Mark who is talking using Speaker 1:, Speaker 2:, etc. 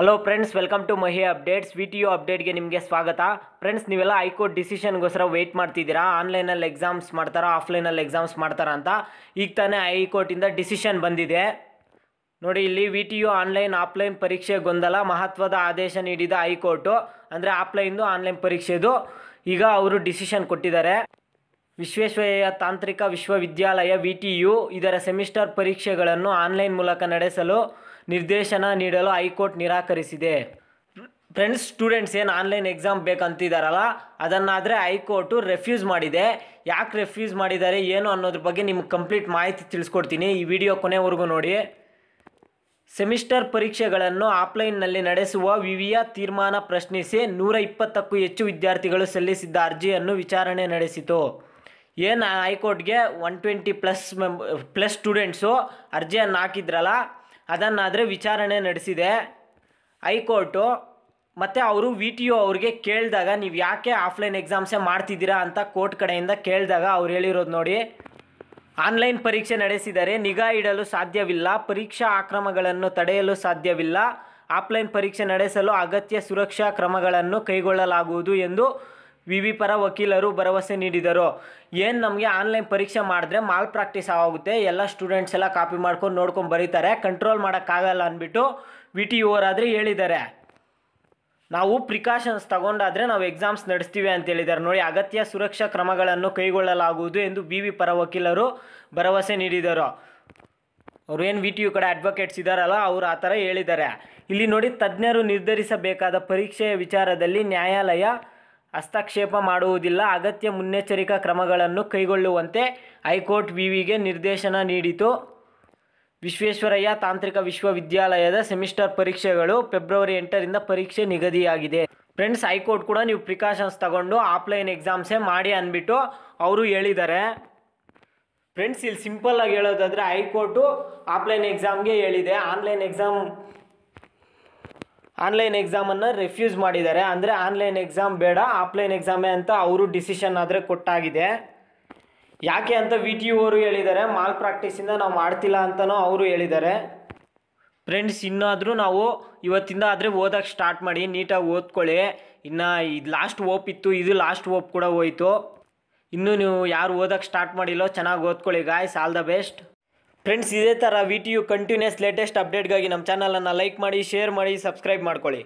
Speaker 1: hello friends welcome to Mahi updates V T U ಅಪ್ಡೇಟ್ಗೆ ನಿಮಗೆ ಸ್ವಾಗತ ಫ್ರೆಂಡ್ಸ್ ನೀವೆಲ್ಲ ಹೈಕೋರ್ಟ್ ಡಿಸಿಷನ್ಗೋಸ್ಕರ ವೆಯ್ಟ್ ಮಾಡ್ತಿದ್ದೀರಾ ಆನ್ಲೈನಲ್ಲಿ ಎಕ್ಸಾಮ್ಸ್ ಮಾಡ್ತಾರಾ ಆಫ್ಲೈನಲ್ಲಿ ಎಕ್ಸಾಮ್ಸ್ ಮಾಡ್ತಾರಾ ಅಂತ ಈಗ ತಾನೇ ಹೈಕೋರ್ಟಿಂದ ಡಿಸಿಷನ್ ಬಂದಿದೆ ನೋಡಿ ಇಲ್ಲಿ V T U online offline ಪರೀಕ್ಷೆ ಗೊಂದಲ ಮಹತ್ವದ ಆದೇಶ ನೀಡಿದ ಹೈಕೋರ್ಟು ಅಂದರೆ ಆಫ್ಲೈನ್ದು ಆನ್ಲೈನ್ ಪರೀಕ್ಷೆದು ಈಗ ಅವರು ಡಿಸಿಷನ್ ಕೊಟ್ಟಿದ್ದಾರೆ ವಿಶ್ವೇಶ್ವರಯ್ಯ ತಾಂತ್ರಿಕ ವಿಶ್ವವಿದ್ಯಾಲಯ ವಿ ಟಿ ಯು ಇದರ ಸೆಮಿಸ್ಟರ್ ಪರೀಕ್ಷೆಗಳನ್ನು ಆನ್ಲೈನ್ ಮೂಲಕ ನಡೆಸಲು ನಿರ್ದೇಶನ ನೀಡಲು ಹೈಕೋರ್ಟ್ ನಿರಾಕರಿಸಿದೆ ಫ್ರೆಂಡ್ಸ್ ಸ್ಟೂಡೆಂಟ್ಸ್ ಏನು ಆನ್ಲೈನ್ ಎಕ್ಸಾಮ್ ಬೇಕಂತಿದ್ದಾರಲ್ಲ ಅದನ್ನಾದರೆ ಹೈಕೋರ್ಟು ರೆಫ್ಯೂಸ್ ಮಾಡಿದೆ ಯಾಕೆ ರೆಫ್ಯೂಸ್ ಮಾಡಿದ್ದಾರೆ ಏನು ಅನ್ನೋದ್ರ ಬಗ್ಗೆ ನಿಮ್ಗೆ ಕಂಪ್ಲೀಟ್ ಮಾಹಿತಿ ತಿಳಿಸ್ಕೊಡ್ತೀನಿ ಈ ವಿಡಿಯೋ ಕೊನೆವರೆಗೂ ನೋಡಿ ಸೆಮಿಸ್ಟರ್ ಪರೀಕ್ಷೆಗಳನ್ನು ಆಫ್ಲೈನ್ನಲ್ಲಿ ನಡೆಸುವ ವಿವಿಯ ತೀರ್ಮಾನ ಪ್ರಶ್ನಿಸಿ ನೂರ ಇಪ್ಪತ್ತಕ್ಕೂ ಹೆಚ್ಚು ವಿದ್ಯಾರ್ಥಿಗಳು ಸಲ್ಲಿಸಿದ್ದ ಅರ್ಜಿಯನ್ನು ವಿಚಾರಣೆ ನಡೆಸಿತು ಏನು ಹೈಕೋರ್ಟ್ಗೆ ಒನ್ ಟ್ವೆಂಟಿ ಪ್ಲಸ್ ಮೆಮ್ ಪ್ಲಸ್ ಸ್ಟೂಡೆಂಟ್ಸು ಅರ್ಜಿಯನ್ನು ಹಾಕಿದ್ರಲ್ಲ ಅದನ್ನಾದರೆ ವಿಚಾರಣೆ ನಡೆಸಿದೆ ಹೈಕೋರ್ಟು ಮತ್ತು ಅವರು ವಿ ಟಿ ಒ ಅವ್ರಿಗೆ ಕೇಳಿದಾಗ ನೀವು ಯಾಕೆ ಆಫ್ಲೈನ್ ಎಕ್ಸಾಮ್ಸೇ ಮಾಡ್ತಿದ್ದೀರಾ ಅಂತ ಕೋರ್ಟ್ ಕಡೆಯಿಂದ ಕೇಳಿದಾಗ ಅವ್ರು ಹೇಳಿರೋದು ನೋಡಿ ಆನ್ಲೈನ್ ಪರೀಕ್ಷೆ ನಡೆಸಿದರೆ ನಿಗಾ ಇಡಲು ಸಾಧ್ಯವಿಲ್ಲ ಪರೀಕ್ಷಾ ಆಕ್ರಮಗಳನ್ನು ತಡೆಯಲು ಸಾಧ್ಯವಿಲ್ಲ ಆಫ್ಲೈನ್ ಪರೀಕ್ಷೆ ನಡೆಸಲು ಅಗತ್ಯ ಸುರಕ್ಷಾ ಕ್ರಮಗಳನ್ನು ಕೈಗೊಳ್ಳಲಾಗುವುದು ಎಂದು ವಿ ವಿ ಪರ ವಕೀಲರು ಭರವಸೆ ನೀಡಿದರು ಏನು ನಮಗೆ ಆನ್ಲೈನ್ ಪರೀಕ್ಷೆ ಮಾಡಿದ್ರೆ ಮಾಲ್ ಪ್ರಾಕ್ಟೀಸ್ ಆಗುತ್ತೆ ಎಲ್ಲ ಸ್ಟೂಡೆಂಟ್ಸ್ ಎಲ್ಲ ಕಾಪಿ ಮಾಡ್ಕೊಂಡು ನೋಡ್ಕೊಂಡು ಬರೀತಾರೆ ಕಂಟ್ರೋಲ್ ಮಾಡೋಕ್ಕಾಗಲ್ಲ ಅಂದ್ಬಿಟ್ಟು ವಿ ಟಿ ಓರಾದರೆ ಹೇಳಿದ್ದಾರೆ ನಾವು ಪ್ರಿಕಾಷನ್ಸ್ ತಗೊಂಡಾದರೆ ನಾವು ಎಕ್ಸಾಮ್ಸ್ ನಡೆಸ್ತೀವಿ ಅಂತ ಹೇಳಿದ್ದಾರೆ ನೋಡಿ ಅಗತ್ಯ ಸುರಕ್ಷಾ ಕ್ರಮಗಳನ್ನು ಕೈಗೊಳ್ಳಲಾಗುವುದು ಎಂದು ವಿ ವಿ ಪರ ವಕೀಲರು ಭರವಸೆ ನೀಡಿದರು ಅವರು ಏನು ವಿ ಟಿ ಯು ಕಡೆ ಅಡ್ವೊಕೇಟ್ಸ್ ಇದ್ದಾರಲ್ಲ ಅವರು ಆ ಥರ ಹೇಳಿದ್ದಾರೆ ಇಲ್ಲಿ ನೋಡಿ ತಜ್ಞರು ನಿರ್ಧರಿಸಬೇಕಾದ ಪರೀಕ್ಷೆಯ ವಿಚಾರದಲ್ಲಿ ನ್ಯಾಯಾಲಯ ಹಸ್ತಕ್ಷೇಪ ಮಾಡುವುದಿಲ್ಲ ಅಗತ್ಯ ಮುನ್ನೆಚ್ಚರಿಕಾ ಕ್ರಮಗಳನ್ನು ಕೈಗೊಳ್ಳುವಂತೆ ಹೈಕೋರ್ಟ್ ವಿವಿಗೆ ನಿರ್ದೇಶನ ನೀಡಿತು ವಿಶ್ವೇಶ್ವರಯ್ಯ ತಾಂತ್ರಿಕ ವಿಶ್ವವಿದ್ಯಾಲಯದ ಸೆಮಿಸ್ಟರ್ ಪರೀಕ್ಷೆಗಳು ಫೆಬ್ರವರಿ ಎಂಟರಿಂದ ಪರೀಕ್ಷೆ ನಿಗದಿಯಾಗಿದೆ ಫ್ರೆಂಡ್ಸ್ ಹೈಕೋರ್ಟ್ ಕೂಡ ನೀವು ಪ್ರಿಕಾಷನ್ಸ್ ತಗೊಂಡು ಆಫ್ಲೈನ್ ಎಕ್ಸಾಮ್ಸೇ ಮಾಡಿ ಅಂದ್ಬಿಟ್ಟು ಅವರು ಹೇಳಿದ್ದಾರೆ ಫ್ರೆಂಡ್ಸ್ ಇಲ್ಲಿ ಸಿಂಪಲ್ಲಾಗಿ ಹೇಳೋದಾದರೆ ಹೈಕೋರ್ಟು ಆಫ್ಲೈನ್ ಎಕ್ಸಾಮ್ಗೆ ಹೇಳಿದೆ ಆನ್ಲೈನ್ ಎಕ್ಸಾಮ್ ಆನ್ಲೈನ್ ಎಕ್ಸಾಮನ್ನು ರೆಫ್ಯೂಸ್ ಮಾಡಿದ್ದಾರೆ ಅಂದರೆ ಆನ್ಲೈನ್ ಎಕ್ಸಾಮ್ ಬೇಡ ಆಫ್ಲೈನ್ ಎಕ್ಸಾಮೇ ಅಂತ ಅವರು ಡಿಸಿಷನ್ ಆದರೆ ಕೊಟ್ಟಾಗಿದೆ ಯಾಕೆ ಅಂತ ವಿ ಟಿ ಅವರು ಹೇಳಿದ್ದಾರೆ ಮಾಲ್ ಪ್ರಾಕ್ಟೀಸಿಂದ ನಾವು ಮಾಡ್ತಿಲ್ಲ ಅಂತಲೂ ಅವರು ಹೇಳಿದ್ದಾರೆ ಫ್ರೆಂಡ್ಸ್ ಇನ್ನಾದರೂ ನಾವು ಇವತ್ತಿಂದ ಆದರೆ ಓದೋಕ್ಕೆ ಸ್ಟಾರ್ಟ್ ಮಾಡಿ ನೀಟಾಗಿ ಓದ್ಕೊಳ್ಳಿ ಇನ್ನು ಇದು ಲಾಸ್ಟ್ ಓಪ್ ಇತ್ತು ಇದು ಲಾಸ್ಟ್ ಓಪ್ ಕೂಡ ಹೋಯಿತು ಇನ್ನೂ ನೀವು ಯಾರು ಓದೋಕ್ಕೆ ಸ್ಟಾರ್ಟ್ ಮಾಡಿಲ್ಲೋ ಚೆನ್ನಾಗಿ ಓದ್ಕೊಳ್ಳಿ guys all the best friends ಇದೇ ಥರ V T U continues latest ಅಪ್ಡೇಟ್ಗಾಗಿ ನಮ್ಮ ಚಾನಲನ್ನು ಲೈಕ್ ಮಾಡಿ ಶೇರ್ ಮಾಡಿ ಸಬ್ಸ್ಕ್ರೈಬ್ ಮಾಡ್ಕೊಳ್ಳಿ